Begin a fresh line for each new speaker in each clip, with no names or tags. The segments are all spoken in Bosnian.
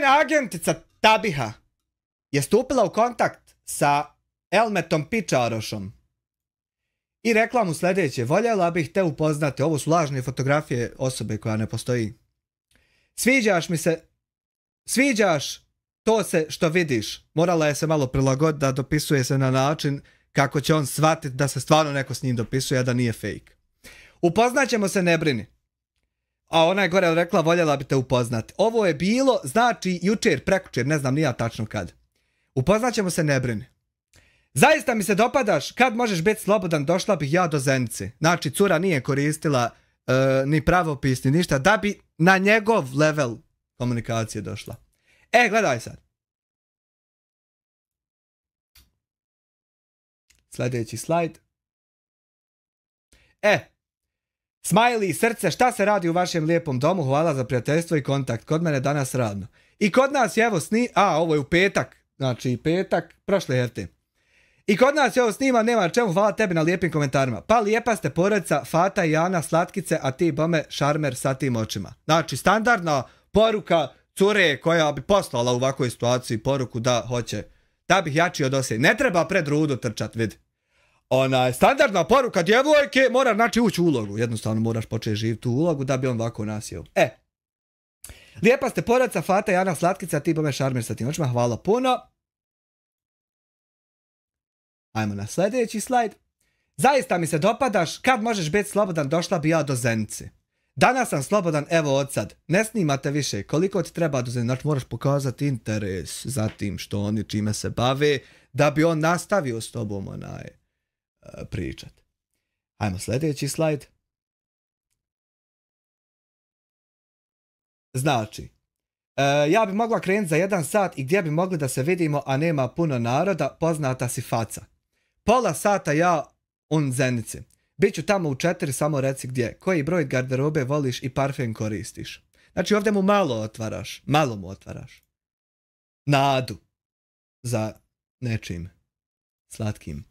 tajna agentica Tabiha je stupila u kontakt sa Elmetom Pičarošom i rekla mu sljedeće, voljela bih te upoznati, ovo su lažne fotografije osobe koja ne postoji. Sviđaš mi se, sviđaš to se što vidiš. Morala je se malo prilagoditi da dopisuje se na način kako će on shvatiti da se stvarno neko s njim dopisuje, a da nije fake. Upoznaćemo se, ne brini. A ona je gore rekla, voljela bi te upoznati. Ovo je bilo, znači, jučer, prekučer, ne znam nija tačno kad. Upoznaćemo se, ne brini. Zaista mi se dopadaš, kad možeš biti slobodan, došla bih ja do Zenice. Znači, cura nije koristila uh, ni pravopis, ni ništa, da bi na njegov level komunikacije došla. E, gledaj sad. Sljedeći slajd. E, Smiley, srce, šta se radi u vašem lijepom domu? Hvala za prijateljstvo i kontakt. Kod mene danas radno. I kod nas je evo sni... A, ovo je u petak. Znači, petak, prošle herte. I kod nas je ovo snima, nema čemu. Hvala tebi na lijepim komentarima. Pa lijepa ste porodica, Fata i Jana, slatkice, a ti bome šarmer sa tim očima. Znači, standardna poruka cure koja bi poslala u ovakvoj situaciji poruku da hoće da bih jači od osje. Ne treba pred rudu trčat, vidi. Ona je standardna poruka djevojke, mora znači ući u ulogu. Jednostavno moraš početi živ tu ulogu da bi on ovako nasio. E, lijepa ste poraca, Fata, Jana, Slatkica, ti bome šarmer sa tim očima, hvala puno. Ajmo na sljedeći slajd. Zaista mi se dopadaš, kad možeš biti slobodan, došla bi ja do zence. Danas sam slobodan, evo od sad. Ne snimate više, koliko ti treba do Zenci. Znači moraš pokazati interes za tim što oni čime se bave, da bi on nastavio s tobom onaj. Eh, pričat. Hajmo sljedeći slajd. Znači, eh, ja bi mogla krenuti za jedan sat i gdje bi mogli da se vidimo, a nema puno naroda, poznata si faca. Pola sata ja un zenici. Biću tamo u četiri, samo reci gdje. Koji broj garderobe voliš i parfem koristiš? Znači ovdje mu malo otvaraš, malo mu otvaraš. Nadu za nečim slatkim.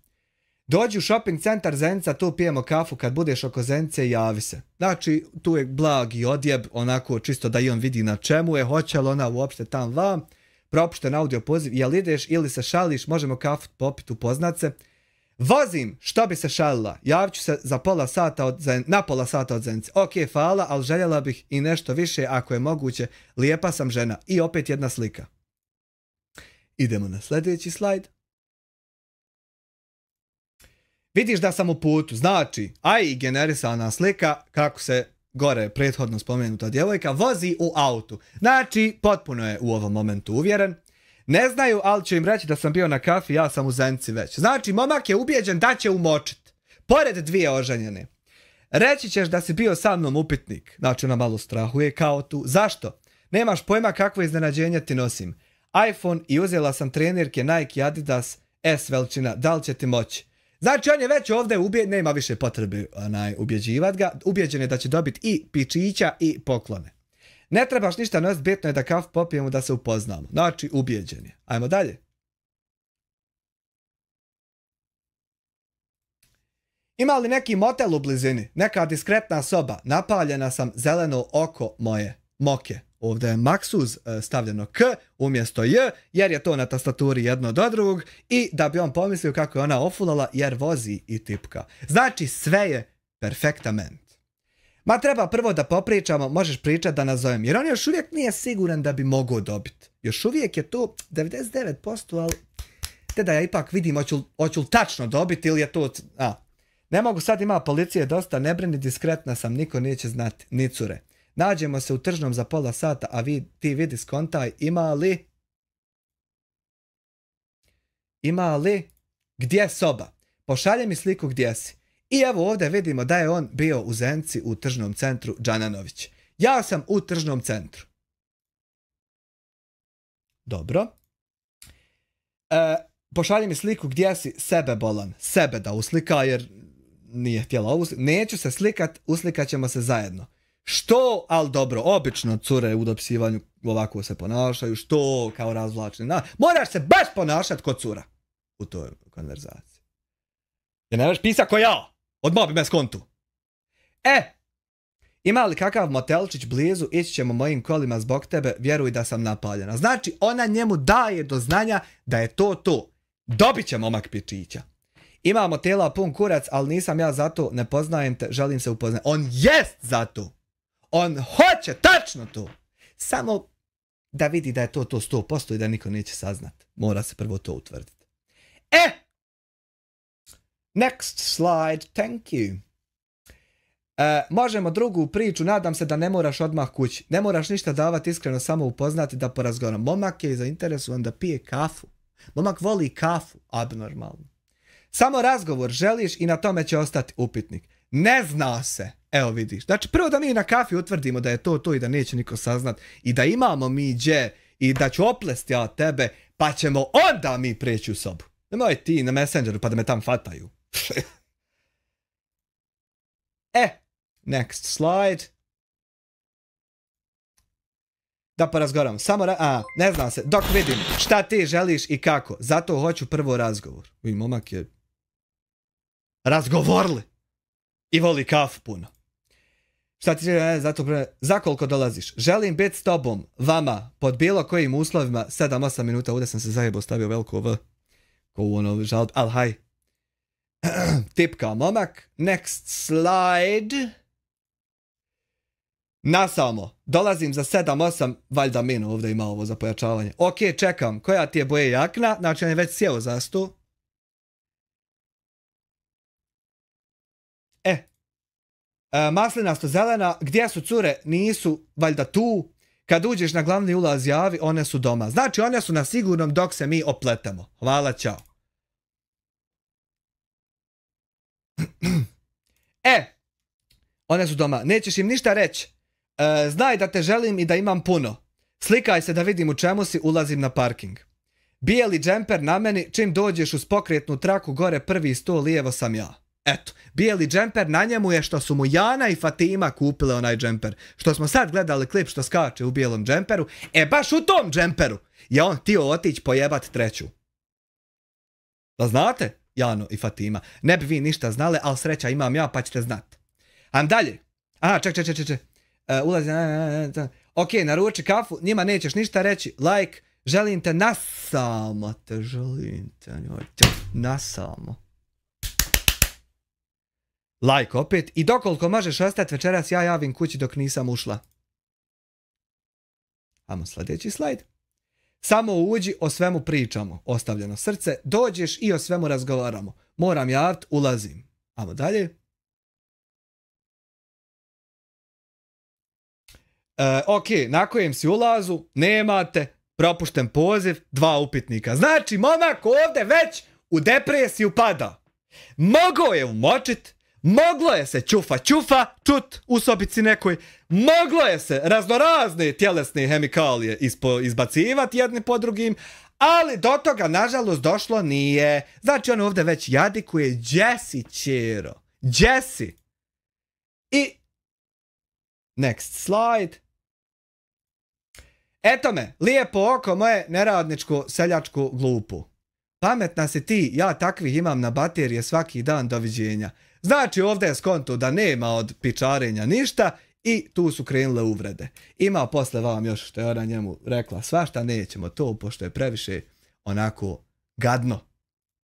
Dođi u shopping centar Zenca, tu pijemo kafu, kad budeš oko Zence, javi se. Znači, tu je blag i odjeb, onako čisto da i on vidi na čemu je, hoće li ona uopšte tam vam, propušten audio poziv, jel ideš ili se šališ, možemo kafu popiti, u se. Vozim, što bi se šalila, javit ću se za pola sata od Zen na pola sata od Zence. Ok, fala, ali željela bih i nešto više, ako je moguće, lijepa sam žena. I opet jedna slika. Idemo na sljedeći slajd. Vidiš da sam u putu, znači, a i generisana slika, kako se gore prethodno spomenuta djevojka, vozi u autu. Znači, potpuno je u ovom momentu uvjeren. Ne znaju, ali ću im reći da sam bio na kafi, ja sam u zenci već. Znači, momak je ubijeđen da će umočit. Pored dvije oženjene. Reći ćeš da si bio sa mnom upitnik. Znači, ona malo strahuje kao tu. Zašto? Nemaš pojma kakvo iznenađenje ti nosim. iPhone i uzela sam trenirke Nike Adidas S veličina. Da li će ti moći? Znači, on je već ovdje ubije, nema više potrebe onaj, ubeđivati ga. Ubjeđen da će dobiti i pičića i poklone. Ne trebaš ništa nositi, bitno je da kaf popijemo da se upoznamo. Znači, ubeđeni. Hajmo dalje. Ima li neki motel u blizini? Neka diskretna soba. Napaljena sam zeleno oko moje. Moke ovdje je maksuz e, stavljeno k umjesto j, jer je to na tastaturi jedno do drugog i da bi on pomislio kako je ona ofulala jer vozi i tipka. Znači sve je perfektament. Ma treba prvo da popričamo, možeš pričati da nazovem, jer on još uvijek nije siguran da bi mogao dobiti. Još uvijek je to 99%, ali te da ja ipak vidim, hoću li tačno dobiti ili je to... A, ne mogu, sad ima policije dosta, ne brini, diskretna sam, niko neće znati, ni cure. Nađemo se u tržnom za pola sata, a vi, ti vidi skontaj, ima li, ima li, gdje soba? Pošalje mi sliku gdje si. I evo ovdje vidimo da je on bio u Zenci u tržnom centru Džananović. Ja sam u tržnom centru. Dobro. E, pošalje mi sliku gdje si sebe bolan. Sebe da uslika jer nije htjela ovu Neću se slikat, uslikat ćemo se zajedno. Što, al dobro, obično cure u dopisivanju ovako se ponašaju, što kao razvlačne. Na, moraš se baš ponašati kod cura u toj konverzaciji. Jer ne možeš pisa ko ja, od mobi me skontu. E, ima li kakav motelčić blizu, ići ćemo mojim kolima zbog tebe, vjeruj da sam napaljena. Znači, ona njemu daje do znanja da je to to. Dobit će momak pičića. Imamo tela pun kurac, ali nisam ja zato, ne poznajem te, želim se upoznati. On jest zato! to. On hoće tačno to. Samo da vidi da je to to 100% i da niko neće saznat. Mora se prvo to utvrditi. E! Next slide, thank you. E, možemo drugu priču, nadam se da ne moraš odmah kući. Ne moraš ništa davati iskreno, samo upoznati da porazgovaram. Momak je zainteresovan da pije kafu. Momak voli kafu, abnormalno. Samo razgovor želiš i na tome će ostati upitnik ne zna se. Evo vidiš. Znači, prvo da mi na kafi utvrdimo da je to to i da neće niko saznat i da imamo mi dje i da ću oplesti ja tebe, pa ćemo onda mi preći u sobu. Nemoj ti na messengeru pa da me tam fataju. e, next slide. Da porazgovaram. Samo ra- a, ne znam se. Dok vidim šta ti želiš i kako. Zato hoću prvo razgovor. Uj, momak je... Razgovorli i voli kafu puno. Šta ti želim, e, zato pre, za koliko dolaziš? Želim biti s tobom, vama, pod bilo kojim uslovima, 7-8 minuta, ovdje sam se zajebo stavio veliko v, ko u ono žalb, ali haj. Tipka, momak, next slide. Na samo, dolazim za 7-8, valjda minu ovdje ima ovo za pojačavanje. Ok, čekam, koja ti je boje jakna? Znači, on je već sjeo za stu. E, e maslinasto zelena, gdje su cure? Nisu, valjda tu. Kad uđeš na glavni ulaz javi, one su doma. Znači, one su na sigurnom dok se mi opletamo. Hvala, čao. E, one su doma. Nećeš im ništa reći. E, znaj da te želim i da imam puno. Slikaj se da vidim u čemu si, ulazim na parking. Bijeli džemper na meni, čim dođeš uz pokretnu traku, gore prvi sto lijevo sam ja. Eto, bijeli džemper na njemu je što su mu Jana i Fatima kupile onaj džemper. Što smo sad gledali klip što skače u bijelom džemperu, e baš u tom džemperu je on tio otić pojebat treću. Da znate, Jano i Fatima, ne bi vi ništa znali, ali sreća imam ja pa ćete znat. Am dalje. Aha, ček, ček, ček, ček. E, ulazi, ok, naruči kafu, njima nećeš ništa reći, like, želim te nasamo, te želim te, nasamo. Like opet i dokoliko možeš ostati večeras ja javim kući dok nisam ušla. Amo sljedeći slajd. Samo uđi, o svemu pričamo. Ostavljeno srce, dođeš i o svemu razgovaramo. Moram javt, ulazim. Amo dalje. E, ok, nakojem si ulazu, nemate, propušten poziv, dva upitnika. Znači, momak ovdje već u depresiju pada. Mogao je umočit, Moglo je se čufa čufa čut u sobici nekoj. Moglo je se raznorazne tjelesne hemikalije ispo, izbacivati jedni po drugim, ali do toga nažalost došlo nije. Znači on ovdje već jadikuje Jesse Čiro. Jesse. I next slide. Eto me, lijepo oko moje neradničku seljačku glupu. Pametna si ti, ja takvih imam na baterije svaki dan doviđenja. Znači ovdje je skonto da nema od pičarenja ništa i tu su krenule uvrede. Ima posle vam još što je ona njemu rekla svašta, nećemo to pošto je previše onako gadno.